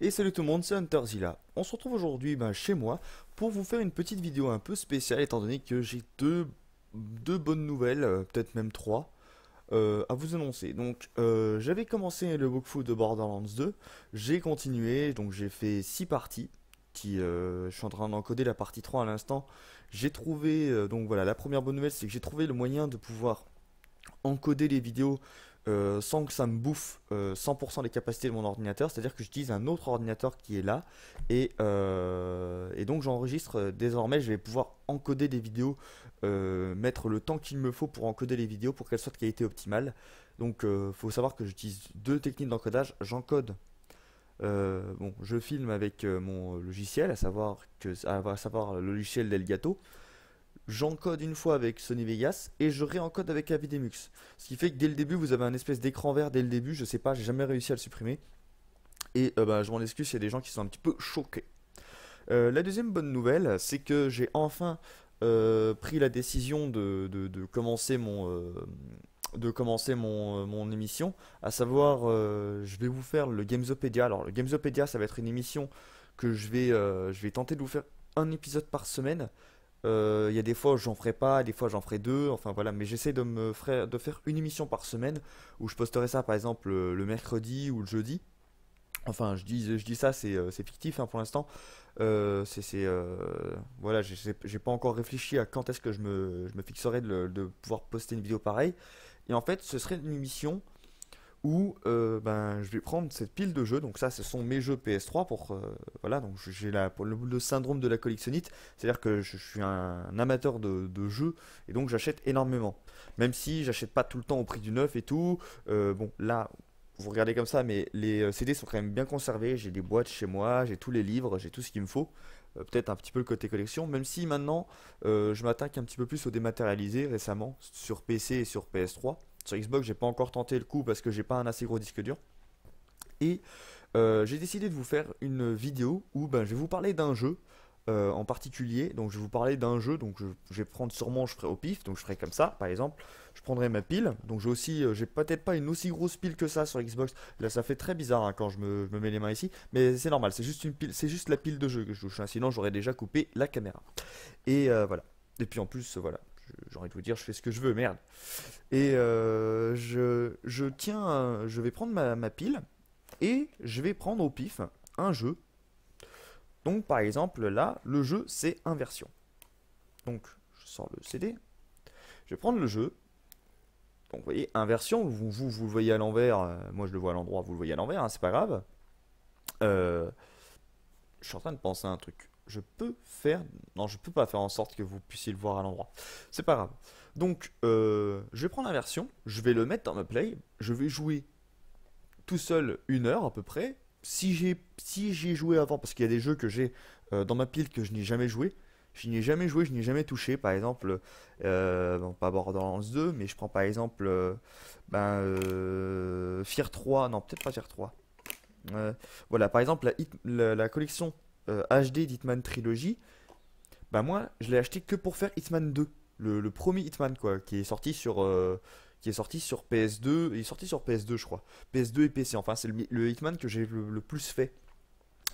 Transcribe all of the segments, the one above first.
Et salut tout le monde, c'est Hunterzilla. On se retrouve aujourd'hui ben, chez moi pour vous faire une petite vidéo un peu spéciale étant donné que j'ai deux, bonnes nouvelles, euh, peut-être même trois, euh, à vous annoncer. Donc euh, j'avais commencé le food de Borderlands 2, j'ai continué, donc j'ai fait six parties. Qui, je suis en train d'encoder la partie 3 à l'instant. J'ai trouvé, donc voilà, la première bonne nouvelle c'est que j'ai trouvé le moyen de pouvoir encoder les vidéos euh, sans que ça me bouffe 100% euh, des capacités de mon ordinateur, c'est-à-dire que j'utilise un autre ordinateur qui est là, et, euh, donc j'enregistre désormais, je vais pouvoir encoder des vidéos, mettre le temps qu'il me faut pour encoder les vidéos pour qu'elles soient de qualité optimale. Donc il faut savoir que j'utilise deux techniques d'encodage, j'encode. je filme avec mon logiciel, à savoir, que, à savoir le logiciel d'Elgato, j'encode une fois avec Sony Vegas et je réencode avec Avidemux. Ce qui fait que dès le début, vous avez un espèce d'écran vert dès le début. Je sais pas, j'ai jamais réussi à le supprimer. Et euh, bah, je m'en excuse, il y a des gens qui sont un petit peu choqués. Euh, la deuxième bonne nouvelle, c'est que j'ai enfin euh, pris la décision de, commencer mon de commencer mon, émission, à savoir je vais vous faire le Gamesopedia. Alors le Gamesopedia ça va être une émission que je vais, je vais tenter de vous faire un épisode par semaine, euh, il y a des fois j'en ferai pas, des fois j'en ferai deux, enfin voilà, mais j'essaie de me faire, de faire une émission par semaine où je posterai ça par exemple euh, le mercredi ou le jeudi. Enfin, je dis, je dis ça, c'est euh, fictif hein, pour l'instant. Euh, c'est, j'ai pas encore réfléchi à quand est-ce que je me, fixerai de, pouvoir poster une vidéo pareille. Et en fait, ce serait une émission où euh, ben, je vais prendre cette pile de jeux. Donc ça, ce sont mes jeux PS3 pour euh, voilà. Donc j'ai la, le, syndrome de la collectionnite, c'est-à-dire que je, suis un amateur de, jeux et donc j'achète énormément. Même si j'achète pas tout le temps au prix du neuf et tout. Euh, bon là. Vous regardez comme ça, mais les CD sont quand même bien conservés. J'ai des boîtes chez moi, j'ai tous les livres, j'ai tout ce qu'il me faut peut-être un petit peu le côté collection, même si maintenant je m'attaque un petit peu plus au dématérialisé récemment sur PC et sur PS3. Sur Xbox, j'ai pas encore tenté le coup parce que j'ai pas un assez gros disque dur. Et euh, j'ai décidé de vous faire une vidéo où ben, je vais vous parler d'un jeu euh, en particulier. Donc je vais vous parler d'un jeu, donc je, vais prendre sûrement, je ferai au pif, donc je ferai comme ça, par exemple. Je prendrai ma pile, donc j'ai aussi, euh, j'ai peut-être pas une aussi grosse pile que ça sur Xbox. Là ça fait très bizarre hein, quand je me, mets les mains ici, mais c'est normal, c'est juste une pile, c'est juste la pile de jeu que je touche, sinon j'aurais déjà coupé la caméra. Et voilà. Et puis en plus, voilà j'ai envie de vous dire, je fais ce que je veux, merde. Et euh, je, tiens, je vais prendre ma, pile et je vais prendre au pif un jeu. Donc par exemple là, le jeu c'est inversion. Donc je sors le CD, je vais prendre le jeu. Donc vous voyez, inversion, vous, vous, le voyez à l'envers, euh, moi je le vois à l'endroit, vous le voyez à l'envers, hein, c'est pas grave. Euh, je suis en train de penser à un truc je peux faire. Non, je peux pas faire en sorte que vous puissiez le voir à l'endroit. C'est pas grave. Donc, euh, je vais prendre la version, je vais le mettre dans ma play, je vais jouer tout seul une heure à peu près. Si j'ai si j'ai joué avant, parce qu'il y a des jeux que j'ai euh, dans ma pile que je n'ai jamais joué, je n'y ai jamais joué, je n'y ai jamais touché. Par exemple, euh, bon, pas Borderlands 2, mais je prends par exemple ben, euh, Fear 3, non, peut-être pas Fear 3. voilà, par exemple, la collection HD euh, d'Hitman Trilogy, bah moi, je l'ai acheté que pour faire Hitman 2, le, premier Hitman, quoi, qui est sorti sur. Euh, qui est sorti sur PS2, il est sorti sur PS2 je crois, PS2 et PC, enfin c'est le, Hitman que j'ai le, plus fait.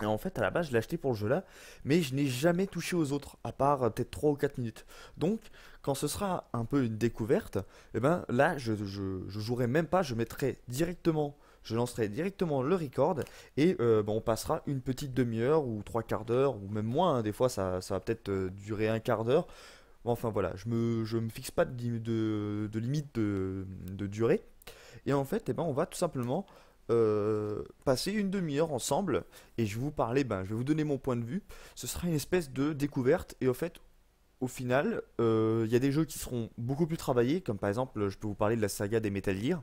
Et en fait à la base je l'ai acheté pour le jeu là, mais je n'ai jamais touché aux autres, à part euh, peut-être 3 ou 4 minutes. Donc quand ce sera un peu une découverte, et eh ben là je, je, je jouerai même pas, je mettrai directement je lancerai directement le record et euh, bah, on passera une petite demi-heure ou trois quarts d'heure ou même moins, hein, des fois ça, va peut-être euh, durer un quart d'heure. Enfin voilà, je ne je me fixe pas de, de, de limite de, durée. Et en fait, eh ben, on va tout simplement euh, passer une demi-heure ensemble et je vais vous parler, ben, je vais vous donner mon point de vue. Ce sera une espèce de découverte et au fait, au final, il y a des jeux qui seront beaucoup plus travaillés, comme par exemple, je peux vous parler de la saga des Metal Gear.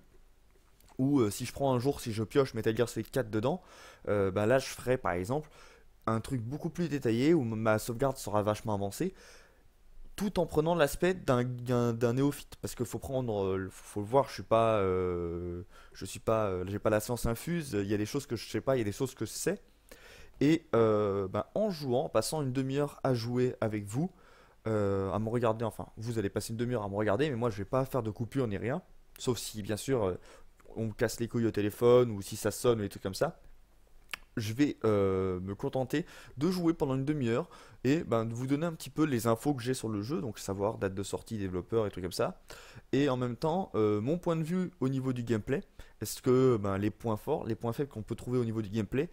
Ou euh, si je prends un jour, si je pioche Metal Gear Solid 4 dedans, ben là je ferai par exemple un truc beaucoup plus détaillé où ma sauvegarde sera vachement avancée tout en prenant l'aspect d'un néophyte parce qu'il faut prendre euh, faut le voir je suis pas je suis pas j'ai pas la science infuse il y a des choses que je sais pas il y a des choses que je sais et bah, en jouant en passant une demi-heure à jouer avec vous à me regarder enfin vous allez passer une demi-heure à me regarder mais moi je vais pas faire de coupure ni rien sauf si bien sûr on casse les couilles au téléphone ou si ça sonne ou des trucs comme ça, je vais euh, me contenter de jouer pendant une demi-heure et ben, de vous donner un petit peu les infos que j'ai sur le jeu, donc savoir date de sortie, développeur et trucs comme ça. Et en même temps, euh, mon point de vue au niveau du gameplay, est-ce que ben, les points forts, les points faibles qu'on peut trouver au niveau du gameplay,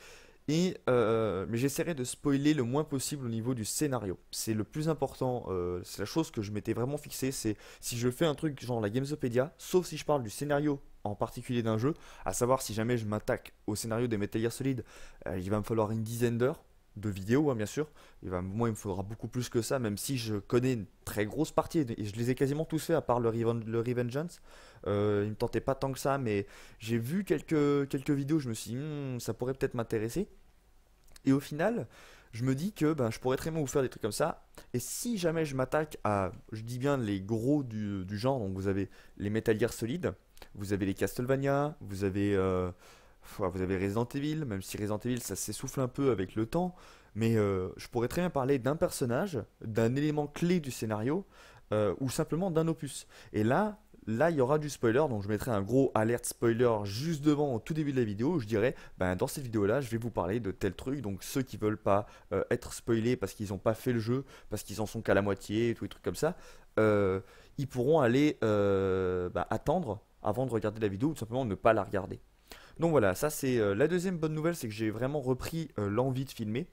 et, euh, mais j'essaierai de spoiler le moins possible au niveau du scénario. C'est le plus important, c'est la chose que je m'étais vraiment fixé c'est si je fais un truc genre la Gamesopédia, sauf si je parle du scénario en particulier d'un jeu, à savoir si jamais je m'attaque au scénario des Metal solides, euh, il va me falloir une dizaine d'heures de vidéos, hein, bien sûr. Il va, moi, il me faudra beaucoup plus que ça, même si je connais une très grosse partie et je les ai quasiment tous faits, à part le, le Revengeance. Euh, il me tentait pas tant que ça, mais j'ai vu quelques, quelques vidéos, je me suis dit, hmm, ça pourrait peut-être m'intéresser. Et au final, je me dis que ben, je pourrais très bien vous faire des trucs comme ça. Et si jamais je m'attaque à, je dis bien les gros du, genre, donc vous avez les Metal Gear Solid, vous avez les Castlevania, vous avez, euh, vous avez Resident Evil, même si Resident Evil ça s'essouffle un peu avec le temps, mais euh, je pourrais très bien parler d'un personnage, d'un élément clé du scénario, euh, ou simplement d'un opus. Et là, Là, il y aura du spoiler, donc je mettrai un gros alerte spoiler juste devant au tout début de la vidéo. Où je dirais, ben, dans cette vidéo-là, je vais vous parler de tel truc. Donc ceux qui veulent pas euh, être spoilés parce qu'ils n'ont pas fait le jeu, parce qu'ils en sont qu'à la moitié, tous les trucs comme ça, euh, ils pourront aller euh, ben, attendre avant de regarder la vidéo ou tout simplement ne pas la regarder. Donc voilà, ça c'est la deuxième bonne nouvelle, c'est que j'ai vraiment repris l'envie de filmer.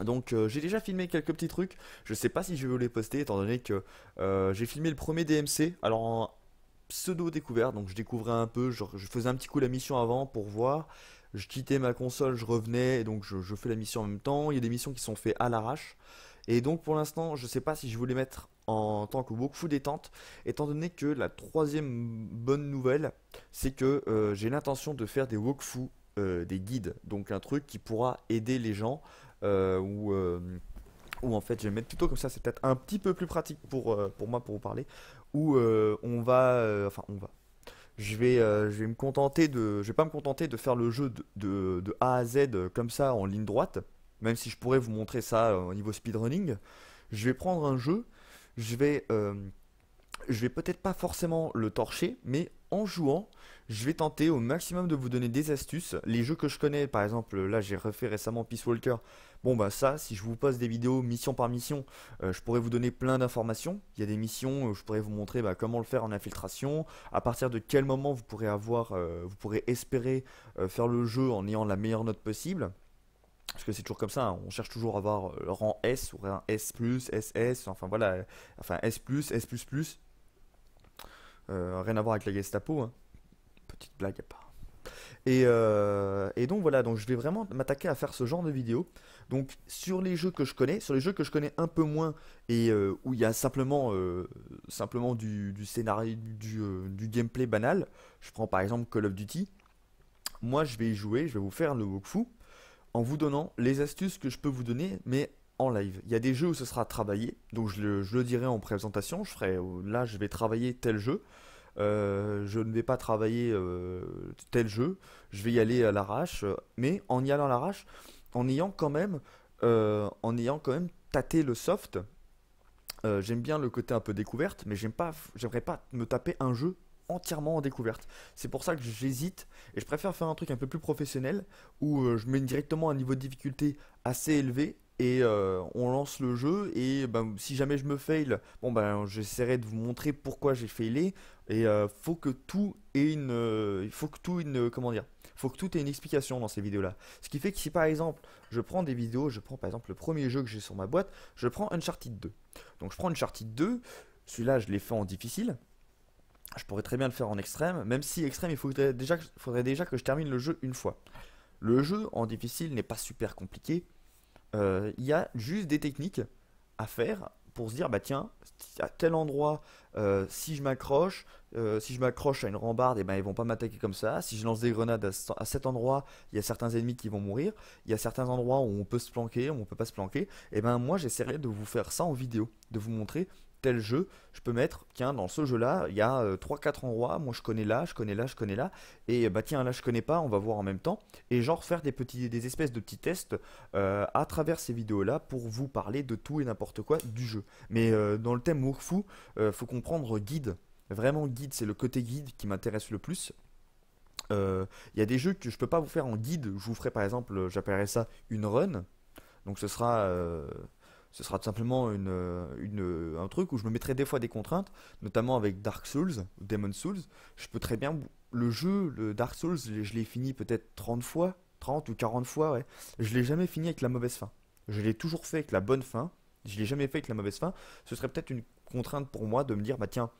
Donc j'ai déjà filmé quelques petits trucs, je sais pas si je vais vous les poster étant donné que j'ai filmé le premier DMC, alors pseudo-découverte. Donc je découvrais un peu, je, faisais un petit coup la mission avant pour voir. Je quittais ma console, je revenais, et donc je, fais la mission en même temps. Il y a des missions qui sont faites à l'arrache. Et donc pour l'instant, je ne sais pas si je voulais mettre en tant que beaucoup détente, étant donné que la troisième bonne nouvelle, c'est que euh, j'ai l'intention de faire des wokfu euh, des guides, donc un truc qui pourra aider les gens euh, ou où en fait je vais mettre plutôt comme ça, c'est peut-être un petit peu plus pratique pour, euh, pour moi pour vous parler, où euh, on va, euh, enfin on va, je vais, je vais me contenter de, je vais pas me contenter de faire le jeu de, A à Z comme ça en ligne droite, même si je pourrais vous montrer ça au niveau speedrunning, je vais prendre un jeu, je vais, je vais peut-être pas forcément le torcher, mais en jouant, je vais tenter au maximum de vous donner des astuces. Les jeux que je connais, par exemple, là j'ai refait récemment Peace Walker. Bon bah ça, si je vous pose des vidéos mission par mission, euh, je pourrais vous donner plein d'informations. Il y a des missions où euh, je pourrais vous montrer bah, comment le faire en infiltration, à partir de quel moment vous pourrez avoir, euh, vous pourrez espérer faire le jeu en ayant la meilleure note possible. Parce que c'est toujours comme ça, hein. on cherche toujours à avoir le rang S ou un S+, SS, enfin voilà, enfin S+, S++, euh, rien à voir avec la Gestapo. Hein. Petite blague à part. Euh, et, donc voilà, donc je vais vraiment m'attaquer à faire ce genre de vidéo. Donc sur les jeux que je connais, sur les jeux que je connais un peu moins et euh, où il y a simplement, simplement du, scénario, du, gameplay banal, je prends par exemple Call of Duty, moi je vais y jouer, je vais vous faire le walkthrough en vous donnant les astuces que je peux vous donner, mais live. Il y a des jeux où ce sera travaillé, donc je le, dirai en présentation, je ferai, euh, là je vais travailler tel jeu, euh, je ne vais pas travailler euh, tel jeu, je vais y aller à l'arrache, mais en y allant à l'arrache, en ayant quand même, en ayant quand même tâté le soft, j'aime bien le côté un peu découverte, mais j'aime pas, j'aimerais pas me taper un jeu entièrement en découverte. C'est pour ça que j'hésite et je préfère faire un truc un peu plus professionnel où je mets directement un niveau de difficulté assez élevé et euh, on lance le jeu et ben, si jamais je me fail, bon ben j'essaierai de vous montrer pourquoi j'ai failé et euh, faut que tout ait une euh, faut que tout une comment dire faut que tout ait une explication dans ces vidéos là. Ce qui fait que si par exemple je prends des vidéos, je prends par exemple le premier jeu que j'ai sur ma boîte, je prends Uncharted 2. Donc je prends Uncharted 2, celui-là je l'ai fait en difficile. Je pourrais très bien le faire en extrême, même si extrême il déjà, faudrait déjà que je termine le jeu une fois. Le jeu en difficile n'est pas super compliqué, euh, il y a juste des techniques à faire pour se dire bah tiens à tel endroit euh, si je m'accroche euh, si je m'accroche à une rambarde et eh ben ils vont pas m'attaquer comme ça si je lance des grenades à, cet endroit il y a certains ennemis qui vont mourir il y a certains endroits où on peut se planquer où on peut pas se planquer et eh ben moi j'essaierai de vous faire ça en vidéo de vous montrer tel jeu, je peux mettre, tiens, dans ce jeu-là, il y a 3-4 euh, endroits, moi je connais là, je connais là, je connais là, et bah tiens, là je connais pas, on va voir en même temps, et genre faire des, petits, des espèces de petits tests euh, à travers ces vidéos-là pour vous parler de tout et n'importe quoi du jeu. Mais euh, dans le thème Wukfu, il faut comprendre guide, vraiment guide, c'est le côté guide qui m'intéresse le plus. Il y a des jeux que je peux pas vous faire en guide, je vous ferai par exemple, j'appellerai ça une run, donc ce sera ce sera tout simplement une, euh, euh, un truc où je me mettrai des fois des contraintes, notamment avec Dark Souls, Demon Souls. Je peux très bien. Le jeu, le Dark Souls, je l'ai fini peut-être 30 fois, 30 ou 40 fois, ouais. Je l'ai jamais fini avec la mauvaise fin. Je l'ai toujours fait avec la bonne fin. Je l'ai jamais fait avec la mauvaise fin. Ce serait peut-être une contrainte pour moi de me dire, bah tiens,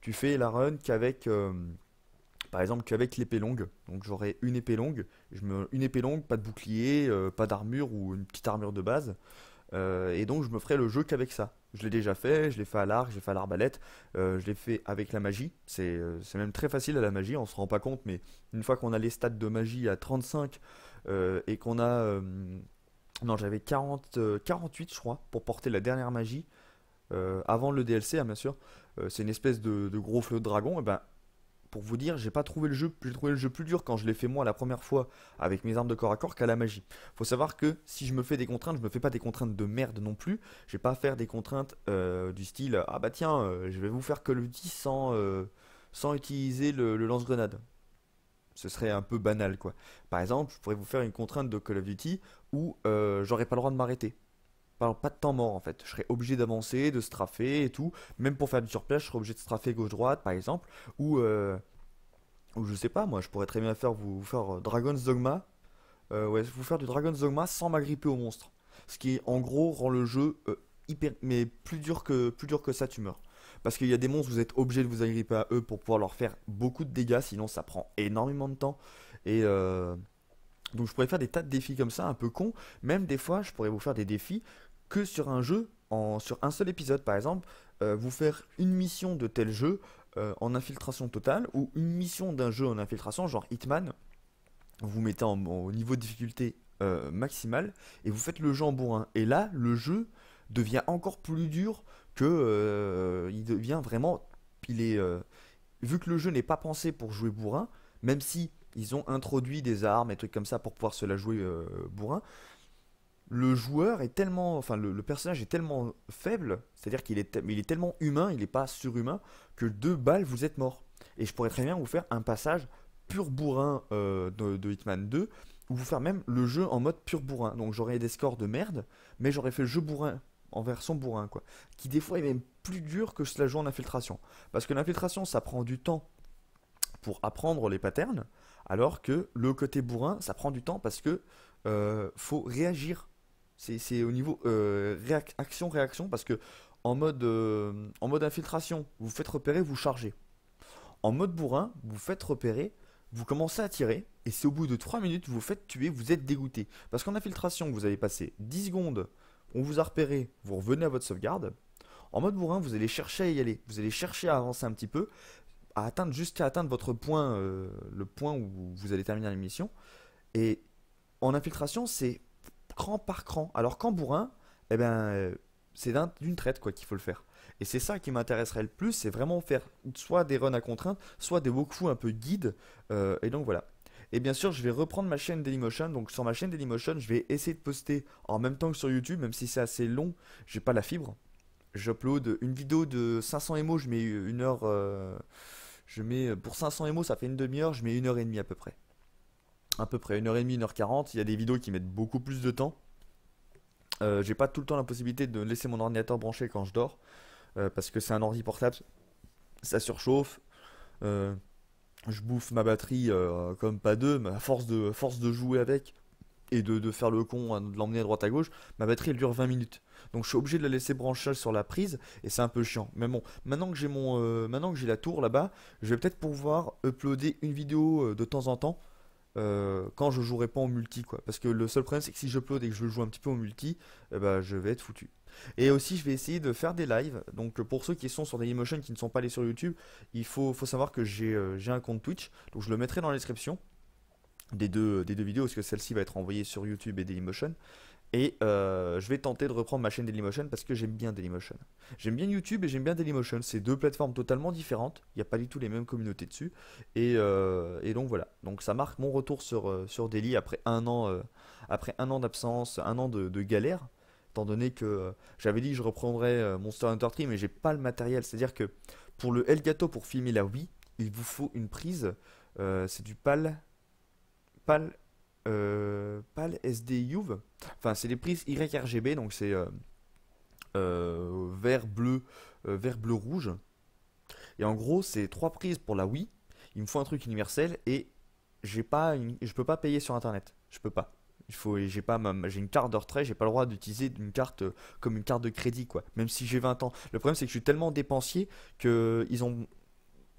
tu fais la run qu'avec. Euh, par exemple qu'avec l'épée longue. Donc j'aurai une épée longue, une épée longue, pas de bouclier, pas d'armure ou une petite armure de base. Euh, et donc je me ferai le jeu qu'avec ça. Je l'ai déjà fait, je l'ai fait à l'arc, je l'ai fait à l'arbalète, euh, je l'ai fait avec la magie. Euh, c'est même très facile à la magie, on se rend pas compte, mais une fois qu'on a les stats de magie à 35 et qu'on a... non, j'avais 40, 48 je crois pour porter la dernière magie. avant le DLC, hein, bien sûr, c'est une espèce de, gros flot de dragon. Et ben, pour vous dire, j'ai pas trouvé le jeu, plus dur quand je l'ai fait moi la première fois avec mes armes de corps à corps qu'à la magie. Faut savoir que si je me fais des contraintes, je me fais pas des contraintes de merde non plus. Je vais pas faire des contraintes euh, du style ah bah tiens, euh, je vais vous faire Call of Duty sans, euh, sans utiliser le, le lance-grenade. Ce serait un peu banal quoi. Par exemple, je pourrais vous faire une contrainte de Call of Duty où j'aurais pas le droit de m'arrêter pas, de temps mort en fait. Je serais obligé d'avancer, de straffer et tout. Même pour faire du surplage, je serais obligé de straffer gauche-droite par exemple. Ou, euh, ou je sais pas moi, je pourrais très bien faire vous, faire euh, Dragon's Dogma. Euh, ouais, vous faire du Dragon's Dogma sans m'agripper au monstre. Ce qui en gros rend le jeu hyper. mais plus dur que, plus dur que ça, tu meurs. Parce qu'il y a des monstres, vous êtes obligé de vous agripper à eux pour pouvoir leur faire beaucoup de dégâts, sinon ça prend énormément de temps. Et. Donc je pourrais faire des tas de défis comme ça, un peu con. Même des fois, je pourrais vous faire des défis que sur un jeu, en, sur un seul épisode par exemple, euh, vous faire une mission de tel jeu euh, en infiltration totale ou une mission d'un jeu en infiltration, genre Hitman, vous mettez au niveau de difficulté maximal euh, maximale et vous faites le jeu en bourrin. Et là, le jeu devient encore plus dur que il devient vraiment. est, vu que le jeu n'est pas pensé pour jouer bourrin, même si ils ont introduit des armes et trucs comme ça pour pouvoir se la jouer bourrin, le joueur est tellement, enfin le, personnage est tellement faible, c'est-à-dire qu'il est, il est tellement humain, il n'est pas surhumain, que deux balles vous êtes mort. Et je pourrais très bien vous faire un passage pur bourrin euh, de, Hitman 2, ou vous faire même le jeu en mode pur bourrin. Donc j'aurais des scores de merde, mais j'aurais fait le jeu bourrin en version bourrin, quoi. Qui des fois est même plus dur que cela joue en infiltration. Parce que l'infiltration, ça prend du temps pour apprendre les patterns, alors que le côté bourrin, ça prend du temps parce que euh, faut réagir c'est au niveau euh, action-réaction parce que en mode, euh, en mode infiltration, vous faites repérer, vous chargez. En mode bourrin, vous faites repérer, vous commencez à tirer, et c'est au bout de 3 minutes, vous faites tuer, vous êtes dégoûté. Parce qu'en infiltration, vous avez passé 10 secondes, on vous a repéré, vous revenez à votre sauvegarde. En mode bourrin, vous allez chercher à y aller, vous allez chercher à avancer un petit peu, à atteindre jusqu'à atteindre votre point, euh, le point où vous allez terminer la mission. Et en infiltration, c'est cran par cran. Alors qu'en bourrin, eh ben, euh, c'est d'une traite quoi qu'il faut le faire. Et c'est ça qui m'intéresserait le plus, c'est vraiment faire soit des runs à contrainte, soit des walkthroughs un peu guides. Euh, et donc voilà. Et bien sûr, je vais reprendre ma chaîne Dailymotion. Donc sur ma chaîne Dailymotion, je vais essayer de poster en même temps que sur YouTube, même si c'est assez long, j'ai pas la fibre. J'upload une vidéo de 500 émo, je mets une heure. Euh, je mets pour 500 émo, ça fait une demi-heure, je mets une heure et demie à peu près à peu près 1h30, 1h40. Il y a des vidéos qui mettent beaucoup plus de temps. Euh, j'ai pas tout le temps la possibilité de laisser mon ordinateur branché quand je dors. Euh, parce que c'est un ordi portable. Ça surchauffe. Euh, je bouffe ma batterie comme pas deux. Mais à force de, force de jouer avec et de, faire le con, hein, de l'emmener à droite à gauche, ma batterie elle dure 20 minutes. Donc je suis obligé de la laisser branchée sur la prise et c'est un peu chiant. Mais bon, maintenant que j'ai mon, maintenant que j'ai la tour là-bas, je vais peut-être pouvoir uploader une vidéo de temps en temps euh, quand je jouerai pas en multi quoi. Parce que le seul problème c'est que si je peux et que je joue un petit peu en multi, eh ben, je vais être foutu. Et aussi je vais essayer de faire des lives. Donc pour ceux qui sont sur Dailymotion qui ne sont pas allés sur YouTube, il faut, savoir que euh, j'ai un compte Twitch. Donc je le mettrai dans la description des deux, des deux vidéos parce que celle-ci va être envoyée sur YouTube et Dailymotion. Et euh, je vais tenter de reprendre ma chaîne Dailymotion parce que j'aime bien Dailymotion. J'aime bien YouTube et j'aime bien Dailymotion. C'est deux plateformes totalement différentes. Il n'y a pas du tout les mêmes communautés dessus. Et, euh, donc voilà. Donc ça marque mon retour sur, euh, sur Daily après un an, an d'absence, un an de, galère. Étant donné que j'avais dit que je reprendrais Monster Hunter 3 mais j'ai pas le matériel. C'est-à-dire que pour le Elgato pour filmer la Wii, il vous faut une prise. c'est du PAL. PAL euh, PAL SD Enfin, c'est des prises YRGB, donc c'est euh, euh, vert, bleu, vert, bleu, rouge. Et en gros, c'est trois prises pour la Wii. Il me faut un truc universel et j'ai pas je peux pas payer sur internet. Je peux pas. Il faut j'ai j'ai une carte de retrait, j'ai pas le droit d'utiliser une carte comme une carte de crédit quoi, même si j'ai 20 ans. Le problème c'est que je suis tellement dépensier que ils ont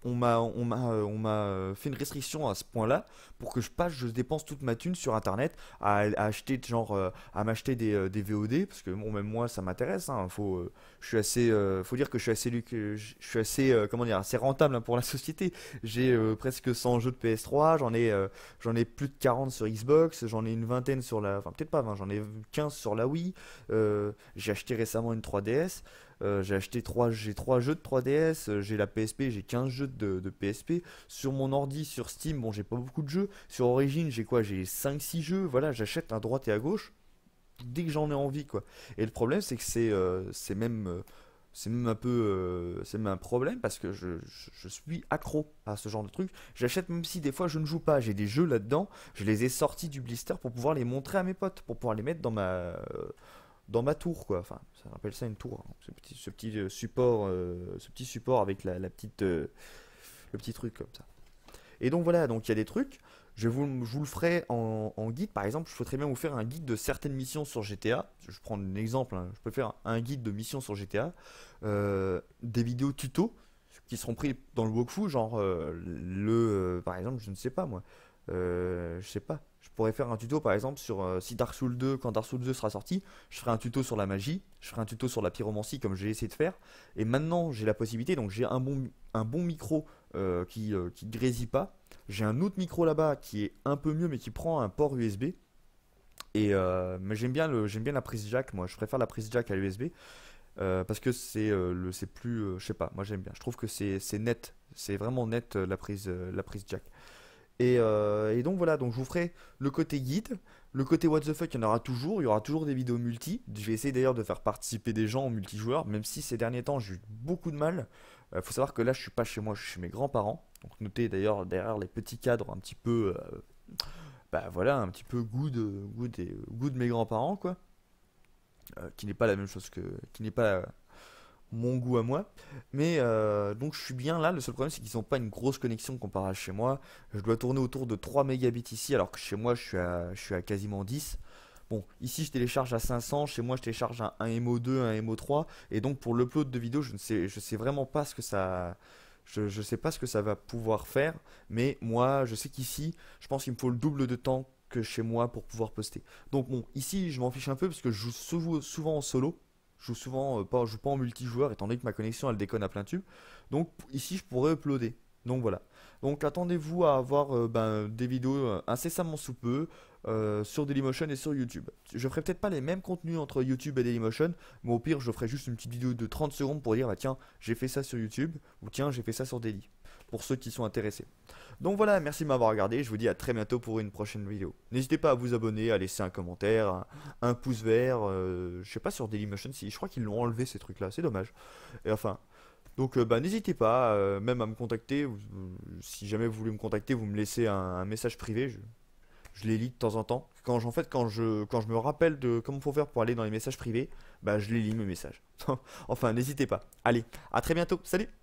on m'a on euh, on m'a euh, fait une restriction à ce point-là pour que je passe je dépense toute ma thune sur internet à, acheter genre euh, à m'acheter des, VOD parce que bon même moi ça m'intéresse hein, faut je suis assez faut dire que je suis assez je suis assez comment dire assez rentable hein, pour la société j'ai presque 100 jeux de PS3 j'en ai j'en ai plus de 40 sur Xbox j'en ai une vingtaine sur la enfin peut-être pas 20 j'en ai 15 sur la Wii j'ai acheté récemment une 3DS euh, j'ai acheté 3, j'ai 3 jeux de 3DS, euh, j'ai la PSP, j'ai 15 jeux de, PSP. Sur mon ordi, sur Steam, bon, j'ai pas beaucoup de jeux. Sur Origin, j'ai quoi J'ai 5-6 jeux. Voilà, j'achète à droite et à gauche dès que j'en ai envie, quoi. Et le problème, c'est que c'est euh, même c'est même un peu c'est même un problème parce que je, suis accro à ce genre de truc j'achète même si des fois je ne joue pas j'ai des jeux là dedans je les ai sortis du blister pour pouvoir les montrer à mes potes pour pouvoir les mettre dans ma dans ma tour, quoi. Enfin, ça rappelle ça une tour. Hein. Ce, petit, ce petit euh, support, euh, ce petit support avec la, petite, euh, le petit truc comme ça. Et donc voilà, donc il y a des trucs. Je vous, je vous le ferai en, guide. Par exemple, je peux très bien vous faire un guide de certaines missions sur GTA. Je prends un exemple. Hein. Je peux faire un guide de missions sur GTA, des vidéos tuto qui seront pris dans le walkthrough, genre le, par exemple, je ne sais pas moi. Euh, je sais pas, je pourrais faire un tuto par exemple sur euh, si Dark Souls 2, quand Dark Souls 2 sera sorti, je ferai un tuto sur la magie, je ferai un tuto sur la pyromancie comme j'ai essayé de faire. Et maintenant j'ai la possibilité, donc j'ai un bon, un bon micro euh, qui, qui grésille pas, j'ai un autre micro là-bas qui est un peu mieux mais qui prend un port USB. Et mais j'aime bien, bien la prise jack, moi je préfère la prise jack à l'USB. parce que c'est le c'est plus je sais pas moi j'aime bien je trouve que c'est net c'est vraiment net la prise la prise jack euh, et, donc voilà, donc je vous ferai le côté guide, le côté what the fuck, il y en aura toujours, il y aura toujours des vidéos multi. Je vais essayer d'ailleurs de faire participer des gens au multijoueur, même si ces derniers temps j'ai eu beaucoup de mal. Il euh, faut savoir que là je suis pas chez moi, je suis chez mes grands-parents. Donc notez d'ailleurs derrière les petits cadres un petit peu, euh, bah voilà, un petit peu goût de, goût de mes grands-parents quoi. qui n'est pas la même chose que, qui n'est pas mon goût à moi. Mais euh, donc je suis bien là, le seul problème c'est qu'ils n'ont pas une grosse connexion comparé à chez moi. Je dois tourner autour de 3 mégabits ici, alors que chez moi je suis à, je suis à quasiment 10. Bon, ici je télécharge à 500, chez moi je télécharge à un MO2, un MO3, et donc pour l'upload de vidéo, je ne sais, je sais vraiment pas ce que ça, je, je sais pas ce que ça va pouvoir faire, mais moi je sais qu'ici, je pense qu'il me faut le double de temps que chez moi pour pouvoir poster. Donc bon, ici je m'en fiche un peu parce que je joue souvent en solo, je joue souvent euh, pas, je joue pas en multijoueur étant donné que ma connexion elle déconne à plein tube. Donc ici je pourrais uploader. Donc voilà. Donc attendez-vous à avoir euh, ben, des vidéos euh, incessamment sous peu sur Dailymotion et sur YouTube. Je ferai peut-être pas les mêmes contenus entre YouTube et Dailymotion, mais au pire je ferai juste une petite vidéo de 30 secondes pour dire bah, tiens j'ai fait ça sur YouTube ou tiens j'ai fait ça sur Daily pour ceux qui sont intéressés. Donc voilà, merci de m'avoir regardé, je vous dis à très bientôt pour une prochaine vidéo. N'hésitez pas à vous abonner, à laisser un commentaire, un, pouce vert, euh, je sais pas sur Dailymotion si, je crois qu'ils l'ont enlevé ces trucs là, c'est dommage. Et enfin, donc euh, bah, n'hésitez pas, euh, même à me contacter, si jamais vous voulez me contacter, vous me laissez un, message privé, je, les lis de temps en temps. Quand en fait, quand je, quand je me rappelle de comment faut faire pour aller dans les messages privés, bah je les lis mes messages. enfin, n'hésitez pas. Allez, à très bientôt, salut